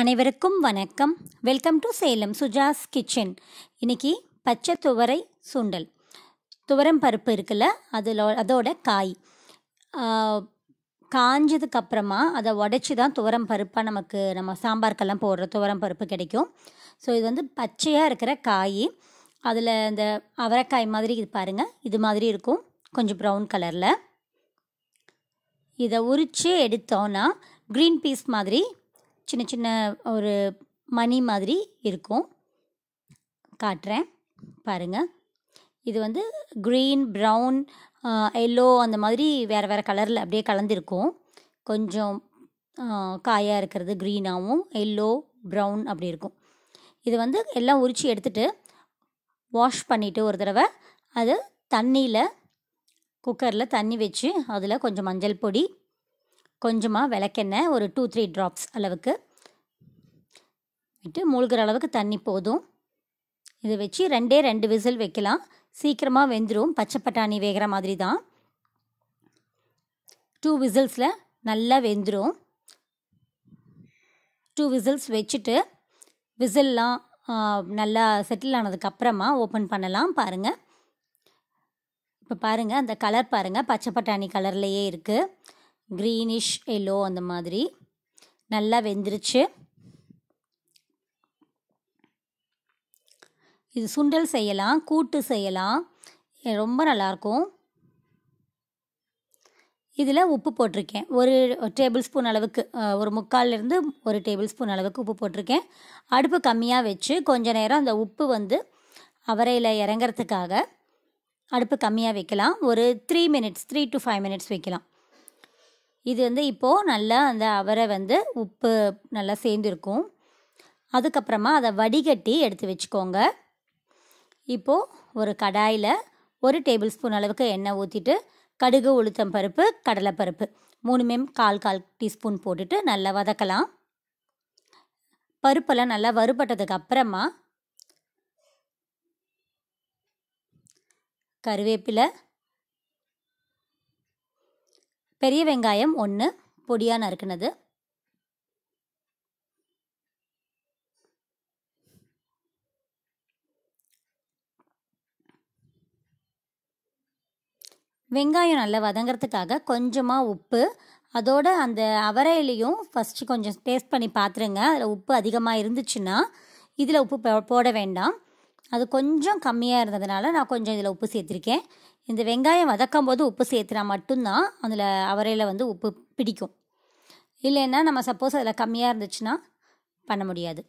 அனைவருக்கும் வணக்கம் welcome to Salem Suja's kitchen இன்றைக்கி பச்சை துவரை சுண்டல் துவரம் பருப்பு இருக்குல்ல அதில் அதோட காய் காஞ்சதுக்கு அப்புறமா அதை உடச்சி தான் துவரம் பருப்பாக நமக்கு நம்ம சாம்பார்க்கெல்லாம் போடுற துவரம் பருப்பு கிடைக்கும் ஸோ இது வந்து பச்சையாக இருக்கிற காய் அதில் இந்த அவரைக்காய் மாதிரி இது பாருங்கள் இது மாதிரி இருக்கும் கொஞ்சம் ப்ரௌன் கலரில் இதை உரித்து எடுத்தோன்னா க்ரீன் பீஸ் மாதிரி சின்ன சின்ன ஒரு மணி மாதிரி இருக்கும் காட்டுறேன் பாருங்கள் இது வந்து க்ரீன் ப்ரௌன் எல்லோ அந்த மாதிரி வேறு வேறு கலரில் அப்படியே கலந்துருக்கும் கொஞ்சம் காயாக இருக்கிறது க்ரீனாகவும் எல்லோ ப்ரௌன் அப்படி இருக்கும் இது வந்து எல்லாம் உரித்து எடுத்துகிட்டு வாஷ் பண்ணிவிட்டு ஒரு தடவை அது தண்ணியில் குக்கரில் தண்ணி வச்சு அதில் கொஞ்சம் மஞ்சள் பொடி கொஞ்சமாக விளக்கெண்ணெய் ஒரு டூ த்ரீ ட்ராப்ஸ் அளவுக்கு விட்டு மூழ்கிற அளவுக்கு தண்ணி போதும் இதை வச்சு ரெண்டே ரெண்டு விசில் வைக்கலாம் சீக்கிரமாக வெந்துடும் பச்சை பட்டாணி வேகிற மாதிரி தான் டூ விசில்ஸில் நல்லா வெந்துடும் டூ விசில்ஸ் வச்சுட்டு விசில்லாம் நல்லா செட்டில் ஆனதுக்கப்புறமா ஓப்பன் பண்ணலாம் பாருங்கள் இப்போ பாருங்கள் அந்த கலர் பாருங்கள் பச்சை பட்டாணி கலர்லேயே இருக்குது க்ரீனிஷ் எல்லோ அந்த மாதிரி நல்லா வெந்துருச்சு இது சுண்டல் செய்யலாம் கூட்டு செய்யலாம் ரொம்ப நல்லாயிருக்கும் இதில் உப்பு போட்டிருக்கேன் ஒரு டேபிள் ஸ்பூன் அளவுக்கு ஒரு முக்கால்லேருந்து ஒரு டேபிள் ஸ்பூன் அளவுக்கு உப்பு போட்டிருக்கேன் அடுப்பு கம்மியாக வச்சு கொஞ்ச நேரம் அந்த உப்பு வந்து அவரையில் இறங்கிறதுக்காக அடுப்பு கம்மியாக வைக்கலாம் ஒரு three minutes three to five minutes வைக்கலாம் இது வந்து இப்போது நல்லா அந்த அவரை வந்து உப்பு நல்லா சேர்ந்துருக்கும் அதுக்கப்புறமா அதை வடிகட்டி எடுத்து வச்சுக்கோங்க இப்போது ஒரு கடாயில் ஒரு டேபிள் ஸ்பூன் அளவுக்கு எண்ணெய் ஊற்றிட்டு கடுகு உளுத்தம் பருப்பு கடலைப்பருப்பு மூணுமே கால் கால் டீஸ்பூன் போட்டுட்டு நல்லா வதக்கலாம் பருப்பெல்லாம் நல்லா வறுபட்டதுக்கு அப்புறமா கருவேப்பிலை பெரிய வெங்காயம் ஒன்று பொடியாக நறுக்குனது வெங்காயம் நல்லா வதங்கிறதுக்காக கொஞ்சமாக உப்பு அதோட அந்த அவரையிலையும் ஃபஸ்ட்டு கொஞ்சம் டேஸ்ட் பண்ணி பார்த்துருங்க அதில் உப்பு அதிகமாக இருந்துச்சுன்னா இதில் உப்பு போட வேண்டாம் அது கொஞ்சம் கம்மியாக இருந்ததுனால நான் கொஞ்சம் இதில் உப்பு சேர்த்துருக்கேன் இந்த வெங்காயம் வதக்கும் போது உப்பு சேர்த்துனா மட்டும்தான் அதில் அவரையில் வந்து உப்பு பிடிக்கும் இல்லைன்னா நம்ம சப்போஸ் அதில் கம்மியாக இருந்துச்சுன்னா பண்ண முடியாது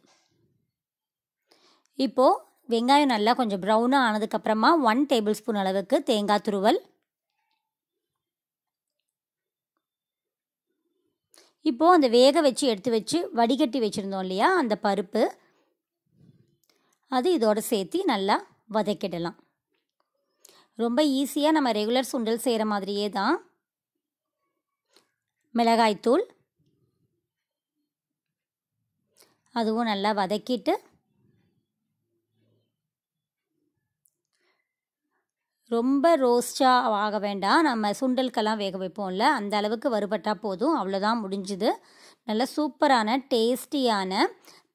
இப்போது வெங்காயம் நல்லா கொஞ்சம் ப்ரௌனாக ஆனதுக்கப்புறமா ஒன் டேபிள் ஸ்பூன் அளவுக்கு தேங்காய் துருவல் இப்போது அந்த வேக வச்சு எடுத்து வச்சு வடிகட்டி வச்சுருந்தோம் இல்லையா அந்த பருப்பு அது இதோடு சேர்த்து நல்லா வதக்கிடலாம் ரொம்ப ஈஸியாக நம்ம ரெகுலர் சுண்டல் செய்கிற மாதிரியே தான் மிளகாய்த்தூள் அதுவும் நல்லா வதக்கிட்டு ரொம்ப ரோஸ்டாக ஆக வேண்டாம் நம்ம சுண்டலுக்கெல்லாம் வேக வைப்போம்ல அந்த அளவுக்கு வறுபட்டால் போதும் அவ்வளோதான் முடிஞ்சுது நல்ல சூப்பரான டேஸ்டியான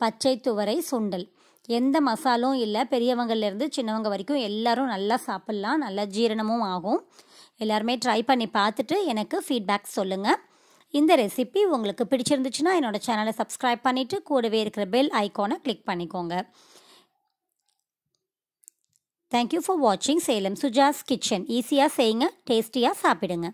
பச்சை துவரை சுண்டல் எந்த மசாலும் இல்லை பெரியவங்கள்லேருந்து சின்னவங்க வரைக்கும் எல்லோரும் நல்லா சாப்பிட்லாம் நல்லா ஜீரணமும் ஆகும் எல்லாருமே ட்ரை பண்ணி பார்த்துட்டு எனக்கு ஃபீட்பேக் சொல்லுங்கள் இந்த ரெசிபி உங்களுக்கு பிடிச்சிருந்துச்சுன்னா என்னோடய சேனலை சப்ஸ்கிரைப் பண்ணிவிட்டு கூடவே இருக்கிற பெல் ஐக்கானை கிளிக் பண்ணிக்கோங்க தேங்க்யூ ஃபார் வாட்சிங் சேலம் சுஜாஸ் கிச்சன் ஈஸியாக செய்யுங்க டேஸ்டியாக சாப்பிடுங்க